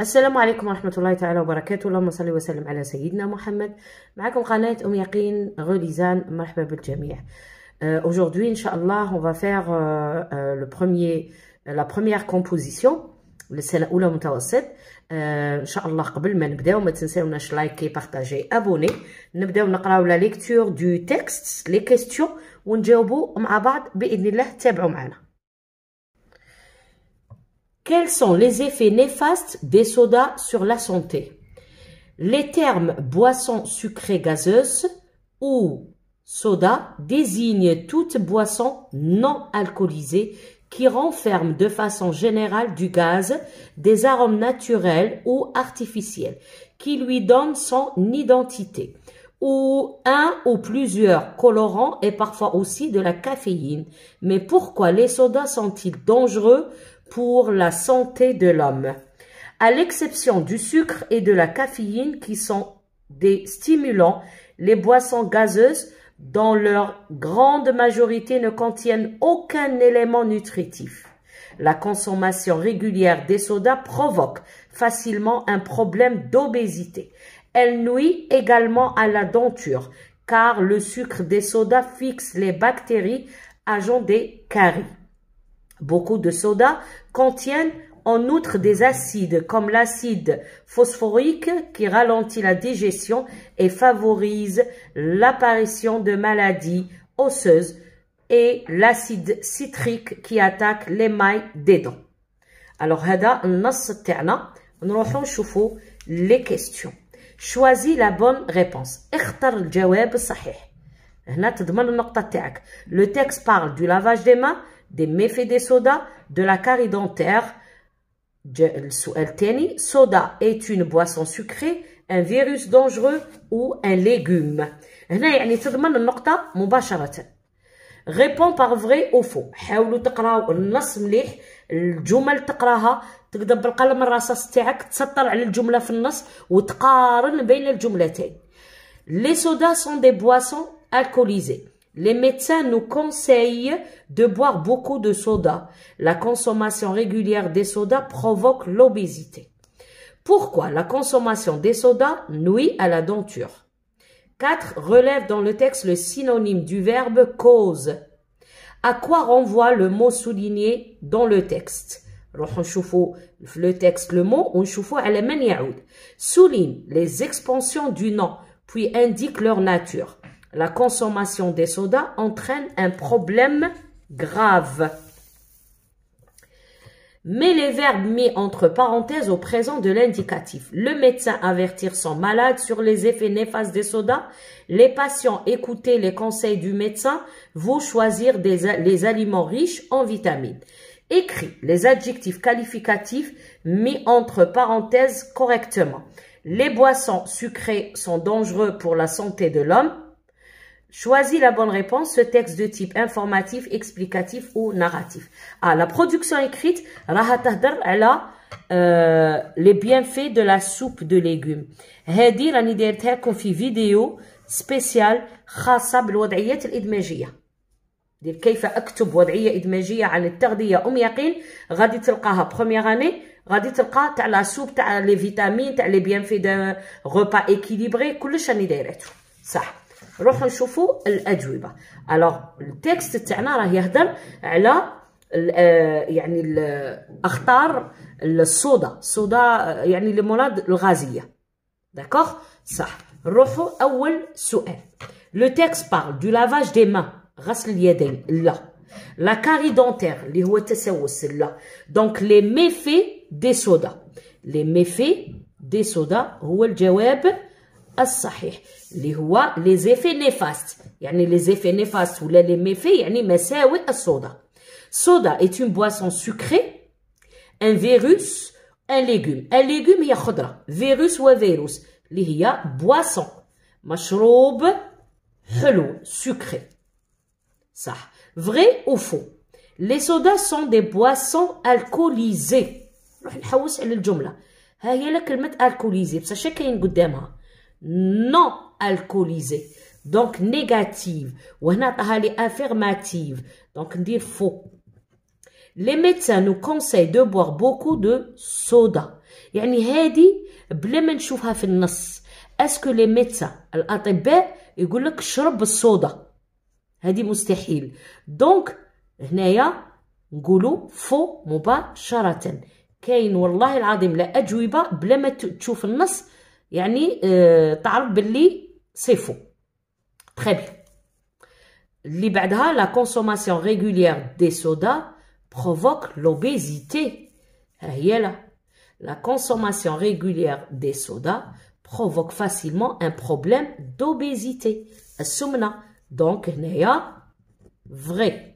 السلام عليكم ورحمة الله تعالى وبركاته اللهم صل وسلم على سيدنا محمد معكم قناة أم يقين غوليزان مرحبا بالجميع euh, Aujourd'hui Inch'Allah on va faire euh, euh, le premier, la première composition السنة الأولى متوسط إن شاء الله قبل ما نبداو ما تنساوناش لايكي بارطاجي أبوني نبداو نقراو لا ليكتور دو تكست لي كيستيون ونجاوبو مع بعض بإذن الله تابعوا معنا Quels sont les effets néfastes des sodas sur la santé Les termes boissons sucrées gazeuses ou soda désignent toute boisson non alcoolisée qui renferme de façon générale du gaz, des arômes naturels ou artificiels, qui lui donnent son identité, ou un ou plusieurs colorants et parfois aussi de la caféine. Mais pourquoi les sodas sont-ils dangereux pour la santé de l'homme, à l'exception du sucre et de la caféine qui sont des stimulants, les boissons gazeuses, dans leur grande majorité, ne contiennent aucun élément nutritif. La consommation régulière des sodas provoque facilement un problème d'obésité. Elle nuit également à la denture, car le sucre des sodas fixe les bactéries, agents des caries. Beaucoup de sodas contiennent en outre des acides comme l'acide phosphorique qui ralentit la digestion et favorise l'apparition de maladies osseuses et l'acide citrique qui attaque les mailles des dents. Alors, هذا النص تاعنا les questions. Choisis la bonne réponse. Le texte parle du lavage des mains des méfaits des sodas, de la carie dentaire. Soda est une boisson sucrée, un virus dangereux ou un légume. Réponds par vrai ou faux. حاولوا تقراوا النص مليح الجمل تقراها تقدر بالقلم الرصاص تاعك تسطر على الجمله في النص وتقارن بين الجملتين. Les sodas sont des boissons alcoolisées. Les médecins nous conseillent de boire beaucoup de soda. La consommation régulière des sodas provoque l'obésité. Pourquoi la consommation des sodas nuit à la denture 4 relève dans le texte le synonyme du verbe cause. À quoi renvoie le mot souligné dans le texte le texte le mot souligne les expansions du nom puis indique leur nature la consommation des sodas entraîne un problème grave. Mais les verbes mis entre parenthèses au présent de l'indicatif. Le médecin avertir son malade sur les effets néfastes des sodas. Les patients écouter les conseils du médecin. Vous choisir les aliments riches en vitamines. Écris les adjectifs qualificatifs mis entre parenthèses correctement. Les boissons sucrées sont dangereuses pour la santé de l'homme. Choisis la bonne réponse, ce texte de type informatif, explicatif ou narratif. Ah, la production écrite, rahatahdar, elle a, euh, les bienfaits de la soupe de légumes. Hedi, rani derter, confie vidéo spéciale, khassa bil wadayat l'idmajia. Dire, كيف اكتب wadayat l'idmajia عن التغذية ام يقين, غادي تلقاها première année, غادي تلقا تاع la soupe, ta les vitamines, ta les bienfaits d'un repas équilibré, كلش rani derter. ça. Alors, le texte, il y a texte, il y a un autre texte, soda, y a un autre texte, il y a un autre texte, D'accord y a Le texte, parle du lavage texte, carie dentaire, donc les méfaits des sodas. Les méfaits des sodas, الصحيح اللي هو لي زيفي نيفاست يعني لي زيفي نيفاست ولا لي ميفي يعني مساوئ الصودا صودا est une بواسون sucrée ان فيروس ان ليغوم ان ليغوم هي خضره فيروس وفيروس اللي هي بواسون مشروب حلو سكري صح فري او فو لي صودا سون دي بواسون الكوليزي نروح نحوس على الجمله ها هي لا كلمه الكوليزي بصح كاين قدامها non alcoolisé Donc négative. Ou on pas affirmative. Donc dire faux. Les médecins nous conseillent de boire beaucoup de soda. et hadi blemen choufa fin nas. Est-ce que les médecins, l'atibé, ils disent que شرب soda. Hadi مستحيل. Donc, هنايا goulou, faux مباشرة. كاين wallah ladim la le بلا ما تشوف c'est faux. Très bien. La consommation régulière des sodas provoque l'obésité. La consommation régulière des sodas provoque facilement un problème d'obésité. Donc, il vrai.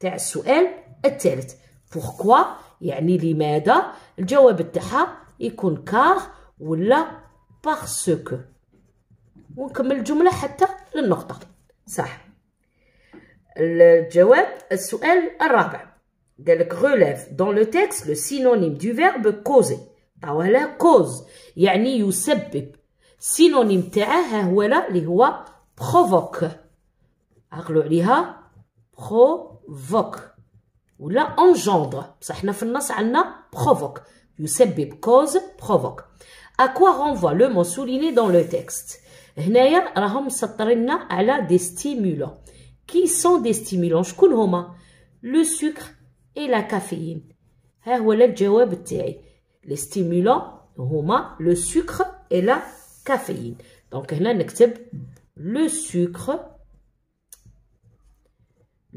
تاع السؤال الثالث بوركوا يعني لماذا الجواب تاعها يكون كار ولا باسكو ونكمل الجمله حتى للنقطه صح الجواب السؤال الرابع قالك غولاف دون لو تيكست لو سينونيم دو فيرب كوزي causer طاوه له يعني يسبب سينونيم تاعه ها هو لا اللي هو بروفوك عقلوا عليها برو ou « la engendre بصح حنا في النص عندنا provoque يسبب cause provoque à quoi renvoie le mot souligné dans le texte هنايا راهم des stimulants qui sont des stimulants شكون le sucre et la caféine les stimulants le sucre et la caféine donc هنا نكتب le sucre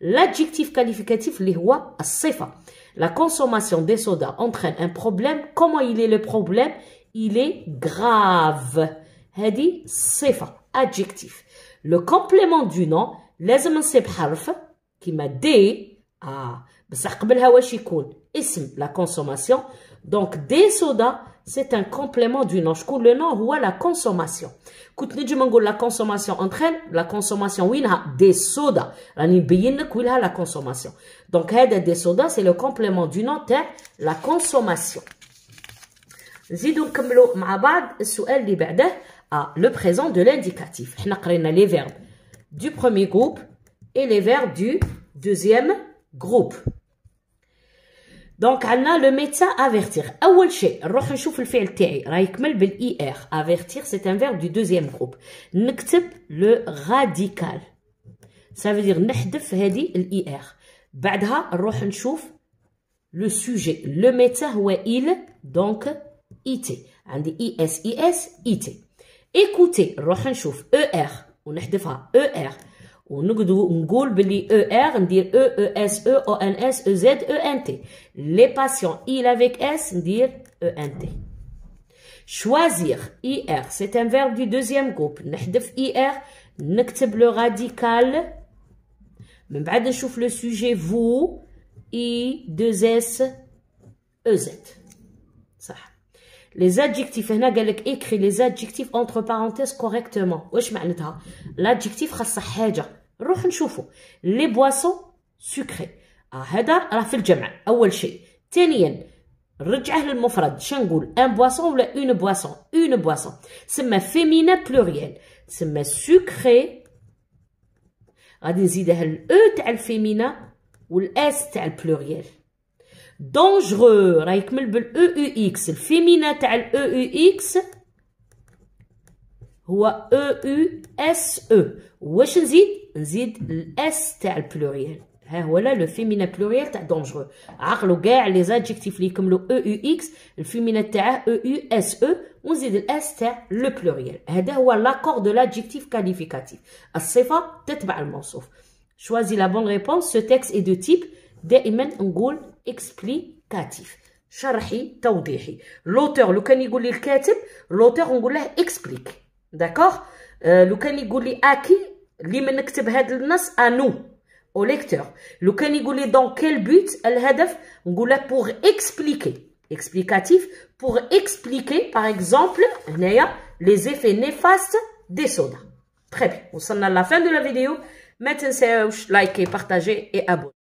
L'adjectif qualificatif les rois à La consommation des sodas entraîne un problème. Comment il est le problème Il est grave. Hadi adjectif. Le complément du nom, لازم le حرف qui à اه C'est قبلها واش la consommation donc des sodas c'est un complément du nom. Je le nom ou la consommation. Koutni du mango, la consommation entraîne, la consommation a des sodas. La la consommation. Donc, des sodas, c'est le complément du nom, hein, la consommation. Zidou kamlo ma'abad, souel li à le présent de l'indicatif. On les verbes du premier groupe et les verbes du deuxième groupe. دونك عندنا لو ميدسان افيرتير اول شيء نروح نشوف الفعل تاعي راه يكمل بالاي ار افيرتير سي ان فيرب دو دوزيام جروب نكتب لو غاديكال سا فيدير نحذف هذه الاي ار بعدها نروح نشوف لو سوجي لو ميدسان هو ايل دونك اي تي عندي اي اس اي اس اي تي ايكوتي نروح نشوف او ار ونحذفها او ار On regarde où on goûte ER dire E E S E O N S E Z E N T. Les patients il avec S dire E N T. Choisir IR c'est un verbe du deuxième groupe. IR n'accepte le radical. Mais après on chauffe le sujet vous I deux S E Z ça. les adjectifs هنا قال لك écris les adjectifs entre parenthèses correctement واش معناتها l'adjectif خاصه حاجه نروح نشوفو les boissons sucrées آه هذا راه في الجمع اول شيء ثانيا رجعه للمفرد شنقول ان بواسون ولا اون بواسون اون بواسون سما فيمينا بلوريال سما سكري غادي نزيدها الاو e تاع الفيمينا والاس تاع البلوريال Dangereux, avec le bul EUX, le féminin est à EUX ou à EUSE. Ou est-ce qu'on dit, on dit est à pluriel. Hein, voilà le féminin pluriel, c'est dangereux. À les adjectifs, comme le EUX, le féminin est à EUSE, on dit est le pluriel. C'est hein, l'accord de l'adjectif qualificatif. Assez facile, tout est en Choisis la bonne réponse. Ce texte est de type Déjà, on explicatif, Charahi, tawdihi. L'auteur, lui, qui dit l'auteur, on dit explique. D'accord? Lui qui dit à qui, lui, qui nous, au lecteur, lui qui dans quel but, le on dit pour expliquer, explicatif, pour expliquer, par exemple, les effets néfastes des sodas. Très bien. Vous sommes à la fin de la vidéo. Mettez un like, partagez et abonnez